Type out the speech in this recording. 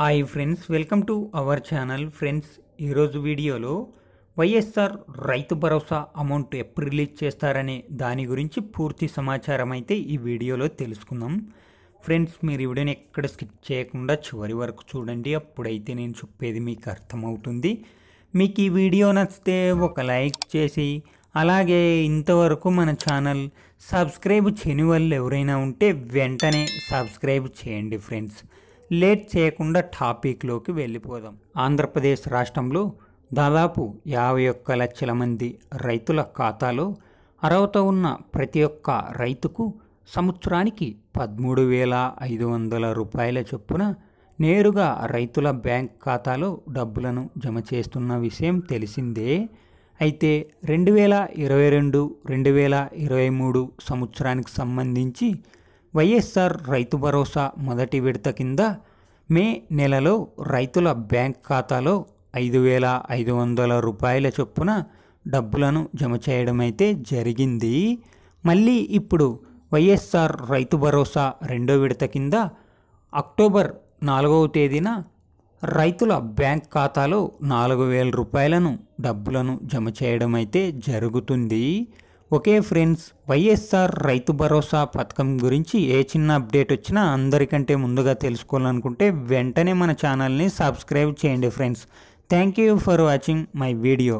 hi friends welcome to our channel friends ఈరోజు వీడియోలో వైఎస్ఆర్ రైతు భరోసా అమౌంట్ ఎప్పుడు రిలీజ్ చేస్తారనే దాని గురించి పూర్తి సమాచారం అయితే ఈ వీడియోలో తెలుసుకుందాం ఫ్రెండ్స్ మీరు ఇవిడని ఎక్కడ స్కిప్ చేయకుండా చివరి వరకు చూడండి అప్పుడైతే నేను చెప్పేది మీకు అర్థమవుతుంది మీకు ఈ వీడియో నచ్చితే ఒక లైక్ చేసి అలాగే ఇంతవరకు మన ఛానల్ సబ్స్క్రైబ్ చేయని వాళ్ళు ఎవరైనా ఉంటే వెంటనే సబ్స్క్రైబ్ చేయండి ఫ్రెండ్స్ లేట్ చేయకుండా టాపిక్లోకి వెళ్ళిపోదాం ఆంధ్రప్రదేశ్ రాష్ట్రంలో దాదాపు యాభై ఒక్క లక్షల మంది రైతుల ఖాతాలో అర్హత ఉన్న ప్రతి ఒక్క రైతుకు సంవత్సరానికి పదమూడు వేల ఐదు వందల రూపాయల చొప్పున నేరుగా రైతుల బ్యాంక్ ఖాతాలో డబ్బులను జమ చేస్తున్న విషయం తెలిసిందే అయితే రెండు వేల ఇరవై రెండు రెండు వేల ఇరవై మూడు సంవత్సరానికి సంబంధించి వైఎస్ఆర్ రైతు భరోసా మొదటి విడత కింద మే నెలలో రైతుల బ్యాంక్ ఖాతాలో ఐదు వేల ఐదు వందల రూపాయల చొప్పున డబ్బులను జమ చేయడమైతే జరిగింది మళ్ళీ ఇప్పుడు వైఎస్ఆర్ రైతు భరోసా రెండో విడత కింద అక్టోబర్ నాలుగవ తేదీన రైతుల బ్యాంక్ ఖాతాలో నాలుగు వేల రూపాయలను డబ్బులను జమ చేయడం అయితే జరుగుతుంది ఓకే ఫ్రెండ్స్ వైఎస్ఆర్ రైతు భరోసా పథకం గురించి ఏ చిన్న అప్డేట్ వచ్చినా అందరికంటే ముందుగా తెలుసుకోవాలనుకుంటే వెంటనే మన ఛానల్ని సబ్స్క్రైబ్ చేయండి friends thank you for watching my video